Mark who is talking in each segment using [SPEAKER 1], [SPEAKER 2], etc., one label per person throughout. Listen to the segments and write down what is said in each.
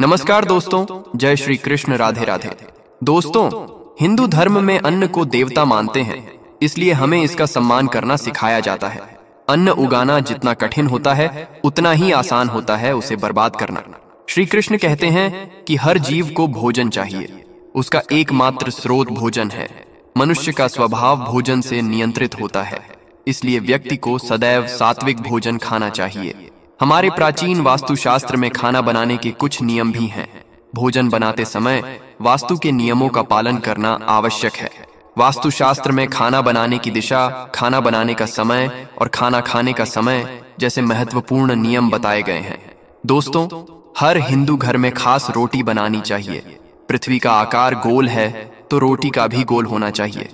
[SPEAKER 1] नमस्कार दोस्तों जय श्री कृष्ण राधे राधे दोस्तों हिंदू धर्म में अन्न को देवता मानते हैं इसलिए हमें इसका सम्मान करना सिखाया जाता है अन्न उगाना जितना कठिन होता है उतना ही आसान होता है उसे बर्बाद करना श्री कृष्ण कहते हैं कि हर जीव को भोजन चाहिए उसका एकमात्र स्रोत भोजन है मनुष्य का स्वभाव भोजन से नियंत्रित होता है इसलिए व्यक्ति को सदैव सात्विक भोजन खाना चाहिए हमारे प्राचीन वास्तुशास्त्र में खाना बनाने के कुछ नियम भी हैं भोजन बनाते समय वास्तु के नियमों का पालन करना आवश्यक है वास्तुशास्त्र में खाना बनाने की दिशा खाना बनाने का समय और खाना खाने का समय जैसे महत्वपूर्ण नियम बताए गए हैं दोस्तों हर हिंदू घर में खास रोटी बनानी चाहिए पृथ्वी का आकार गोल है तो, तो रोटी का भी गोल होना चाहिए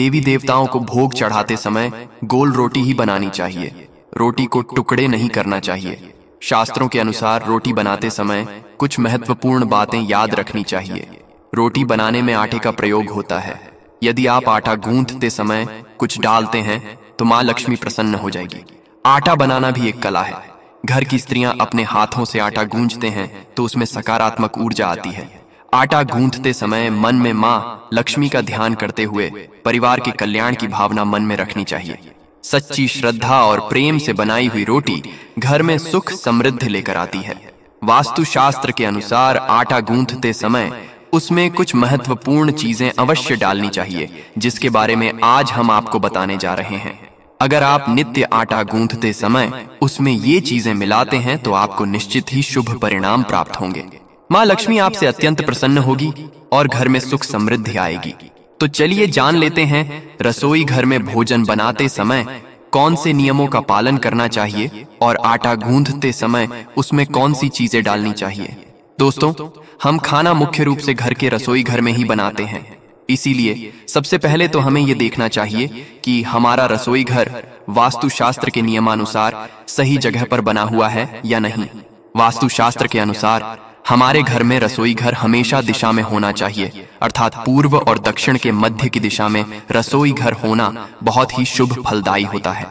[SPEAKER 1] देवी देवताओं को भोग चढ़ाते समय गोल रोटी ही बनानी चाहिए रोटी को टुकड़े नहीं करना चाहिए शास्त्रों के अनुसार रोटी बनाते समय कुछ महत्वपूर्ण बातें याद रखनी चाहिए रोटी बनाने में आटे का प्रयोग होता है यदि आप आटा गूंथते समय कुछ डालते हैं तो माँ लक्ष्मी प्रसन्न हो जाएगी आटा बनाना भी एक कला है घर की स्त्रियां अपने हाथों से आटा गूंजते हैं तो उसमें सकारात्मक ऊर्जा आती है आटा गूंथते समय मन में माँ लक्ष्मी का ध्यान करते हुए परिवार के कल्याण की भावना मन में रखनी चाहिए सच्ची श्रद्धा और प्रेम से बनाई हुई रोटी घर में सुख समृद्धि लेकर आती है शास्त्र के अनुसार आटा गूंथते समय उसमें कुछ महत्वपूर्ण चीजें अवश्य डालनी चाहिए जिसके बारे में आज हम आपको बताने जा रहे हैं अगर आप नित्य आटा गूंथते समय उसमें ये चीजें मिलाते हैं तो आपको निश्चित ही शुभ परिणाम प्राप्त होंगे माँ लक्ष्मी आपसे अत्यंत प्रसन्न होगी और घर में सुख समृद्धि आएगी तो चलिए जान लेते हैं रसोई घर में भोजन बनाते समय कौन से नियमों का पालन करना चाहिए और आटा गूंधते समय उसमें कौन सी चीजें डालनी चाहिए दोस्तों हम खाना मुख्य रूप से घर के रसोई घर में ही बनाते हैं इसीलिए सबसे पहले तो हमें ये देखना चाहिए कि हमारा रसोई घर वास्तुशास्त्र के नियमानुसार सही जगह पर बना हुआ है या नहीं वास्तुशास्त्र के अनुसार हमारे घर में रसोई घर हमेशा दिशा में होना चाहिए अर्थात पूर्व और दक्षिण के मध्य की दिशा में रसोई घर होना बहुत ही शुभ फलदायी होता है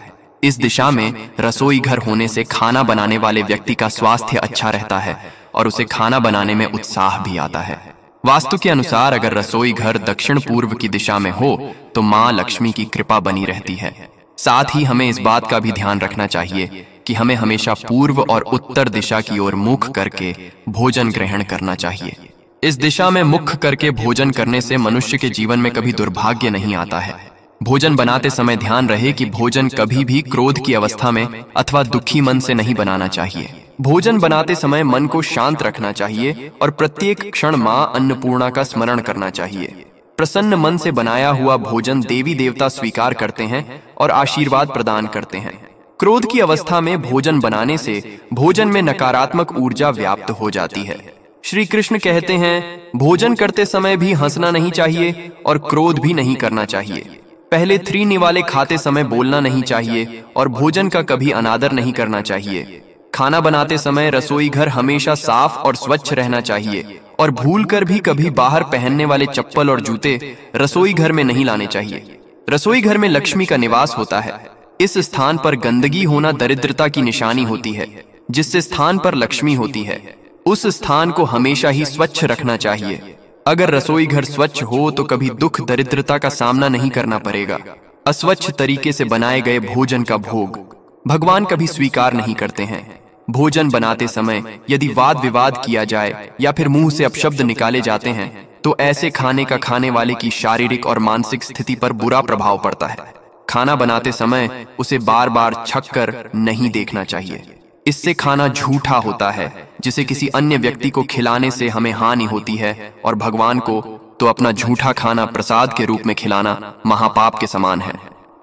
[SPEAKER 1] इस दिशा में रसोई घर होने से खाना बनाने वाले व्यक्ति का स्वास्थ्य अच्छा रहता है और उसे खाना बनाने में उत्साह भी आता है वास्तु के अनुसार अगर रसोई घर दक्षिण पूर्व की दिशा में हो तो माँ लक्ष्मी की कृपा बनी रहती है साथ ही हमें इस बात का भी ध्यान रखना चाहिए कि हमें हमेशा पूर्व और उत्तर दिशा की ओर मुख करके भोजन ग्रहण करना चाहिए इस दिशा में मुख करके भोजन करने से मनुष्य के जीवन में कभी दुर्भाग्य नहीं आता है भोजन बनाते समय ध्यान रहे कि भोजन कभी भी क्रोध की अवस्था में अथवा दुखी मन से नहीं बनाना चाहिए भोजन बनाते समय मन को शांत रखना चाहिए और प्रत्येक क्षण माँ अन्नपूर्णा का स्मरण करना चाहिए प्रसन्न मन से बनाया हुआ भोजन देवी देवता स्वीकार करते हैं और आशीर्वाद प्रदान करते हैं क्रोध की अवस्था में भोजन बनाने से भोजन में नकारात्मक ऊर्जा व्याप्त हो जाती है श्री कृष्ण कहते हैं भोजन करते समय भी हंसना नहीं चाहिए और क्रोध भी नहीं करना चाहिए पहले थ्री निवाले खाते समय बोलना नहीं चाहिए और भोजन का कभी अनादर नहीं करना चाहिए खाना बनाते समय रसोई घर हमेशा साफ और स्वच्छ रहना चाहिए और भूल कर भी कभी बाहर पहनने वाले चप्पल और जूते रसोई घर में नहीं लाने चाहिए रसोई घर में लक्ष्मी का निवास होता है इस स्थान पर गंदगी होना दरिद्रता की निशानी होती है जिससे स्थान पर लक्ष्मी होती है उस स्थान को हमेशा ही स्वच्छ रखना चाहिए अगर रसोई घर स्वच्छ हो तो कभी दुख दरिद्रता का सामना नहीं करना पड़ेगा अस्वच्छ तरीके से बनाए गए भोजन का भोग भगवान कभी स्वीकार नहीं करते हैं भोजन बनाते समय यदि वाद विवाद किया जाए या फिर मुंह से अपशब्द निकाले जाते हैं तो ऐसे खाने का खाने वाले की शारीरिक और मानसिक स्थिति पर बुरा प्रभाव पड़ता है खाना बनाते समय उसे बार बार छक कर नहीं देखना चाहिए इससे खाना झूठा होता है जिसे किसी अन्य व्यक्ति को खिलाने से हमें हानि होती है और भगवान को तो अपना झूठा खाना प्रसाद के रूप में खिलाना महापाप के समान है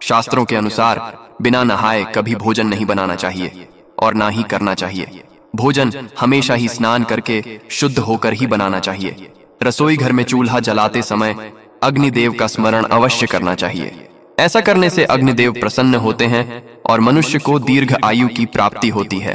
[SPEAKER 1] शास्त्रों के अनुसार बिना नहाए कभी भोजन नहीं बनाना चाहिए और ना ही करना चाहिए भोजन हमेशा ही स्नान करके शुद्ध होकर ही बनाना चाहिए रसोई घर में चूल्हा जलाते समय अग्निदेव का स्मरण अवश्य करना चाहिए ऐसा करने से अग्निदेव प्रसन्न होते हैं और मनुष्य को दीर्घ आयु की प्राप्ति होती है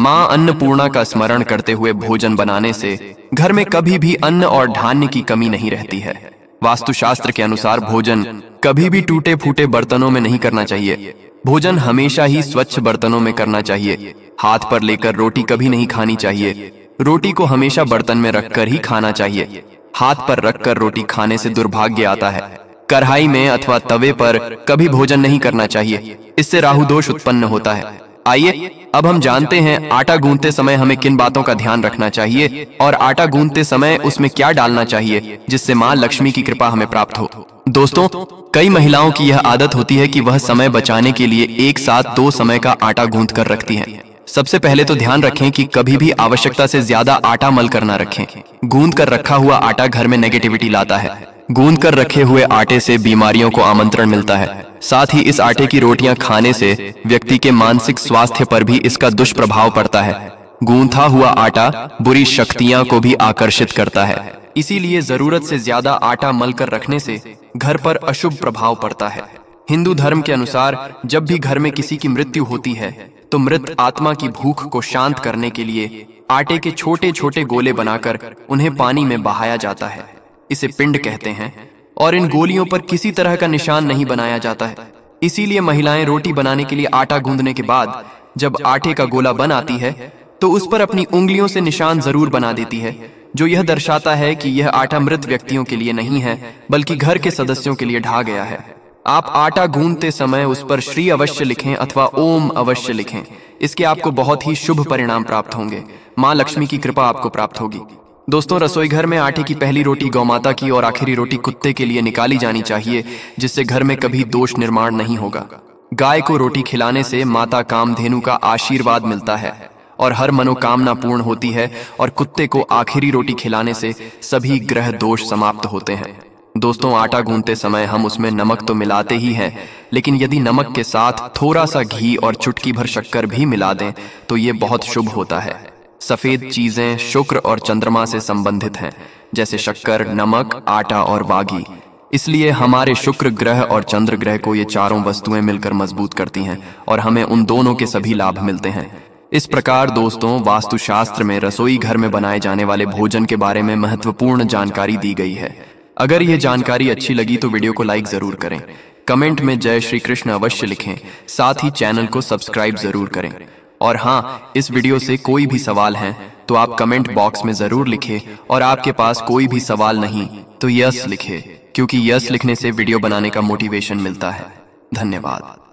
[SPEAKER 1] माँ अन्नपूर्णा का स्मरण करते हुए भोजन बनाने से घर में कभी भी अन्न और धान्य की कमी नहीं रहती है वास्तुशास्त्र के अनुसार भोजन कभी भी टूटे फूटे बर्तनों में नहीं करना चाहिए भोजन हमेशा ही स्वच्छ बर्तनों में करना चाहिए हाथ पर लेकर रोटी कभी नहीं खानी चाहिए रोटी को हमेशा बर्तन में रखकर ही खाना चाहिए हाथ पर रखकर रोटी खाने से दुर्भाग्य आता है कढ़ाई में अथवा तवे पर कभी भोजन नहीं करना चाहिए इससे राहु दोष उत्पन्न होता है आइए अब हम जानते हैं आटा गूंदते समय हमें किन बातों का ध्यान रखना चाहिए और आटा गूंदते समय उसमें क्या डालना चाहिए जिससे माँ लक्ष्मी की कृपा हमें प्राप्त हो दोस्तों कई महिलाओं की यह आदत होती है कि वह समय बचाने के लिए एक साथ दो समय का आटा गूंध कर रखती हैं। सबसे पहले तो ध्यान रखें कि कभी भी आवश्यकता से ज्यादा आटा मल कर न रखें गूंद कर रखा हुआ आटा घर में नेगेटिविटी लाता है गूंद कर रखे हुए आटे से बीमारियों को आमंत्रण मिलता है साथ ही इस आटे की रोटियां खाने से व्यक्ति के मानसिक स्वास्थ्य पर भी इसका दुष्प्रभाव पड़ता है गूंथा हुआ आटा बुरी शक्तियां को भी आकर्षित करता है इसीलिए जरूरत से ज्यादा आटा मल कर रखने से घर पर अशुभ प्रभाव पड़ता है हिंदू धर्म के अनुसार जब भी घर में किसी की मृत्यु होती है तो मृत आत्मा की भूख को शांत करने के लिए आटे के छोटे छोटे गोले बनाकर उन्हें पानी में बहाया जाता है इसे पिंड कहते हैं और इन गोलियों पर किसी तरह का निशान नहीं बनाया जाता है इसीलिए महिलाएं रोटी बनाने के लिए आटा गूंदने के बाद जब आटे का गोला बन आती है तो उस पर अपनी उंगलियों से निशान जरूर बना देती है जो यह दर्शाता है कि यह आटा मृत व्यक्तियों के लिए नहीं है बल्कि घर के सदस्यों के लिए ढा गया है आप आटा गूंदते समय उस पर श्री अवश्य लिखें अथवा ओम अवश्य लिखें इसके आपको बहुत ही शुभ परिणाम प्राप्त होंगे माँ लक्ष्मी की कृपा आपको प्राप्त होगी दोस्तों रसोई घर में आटे की पहली रोटी गौ माता की और आखिरी रोटी कुत्ते के लिए निकाली जानी चाहिए जिससे घर में कभी दोष निर्माण नहीं होगा गाय को रोटी खिलाने से माता कामधेनु का आशीर्वाद मिलता है और हर मनोकामना पूर्ण होती है और कुत्ते को आखिरी रोटी खिलाने से सभी ग्रह दोष समाप्त होते हैं दोस्तों आटा गूंधते समय हम उसमें नमक तो मिलाते ही हैं लेकिन यदि नमक के साथ थोड़ा सा घी और चुटकी भर शक्कर भी मिला दें तो ये बहुत शुभ होता है सफेद चीजें शुक्र और चंद्रमा से संबंधित हैं जैसे शक्कर नमक आटा और वागी इसलिए हमारे शुक्र ग्रह और चंद्र ग्रह को ये चारों वस्तुएं मिलकर मजबूत करती हैं और हमें उन दोनों के सभी लाभ मिलते हैं इस प्रकार दोस्तों वास्तुशास्त्र में रसोई घर में बनाए जाने वाले भोजन के बारे में महत्वपूर्ण जानकारी दी गई है अगर ये जानकारी अच्छी लगी तो वीडियो को लाइक जरूर करें कमेंट में जय श्री कृष्ण अवश्य लिखें साथ ही चैनल को सब्सक्राइब जरूर करें और हाँ इस वीडियो से कोई भी सवाल है तो आप कमेंट बॉक्स में जरूर लिखे और आपके पास कोई भी सवाल नहीं तो यस लिखे क्योंकि यस लिखने से वीडियो बनाने का मोटिवेशन मिलता है धन्यवाद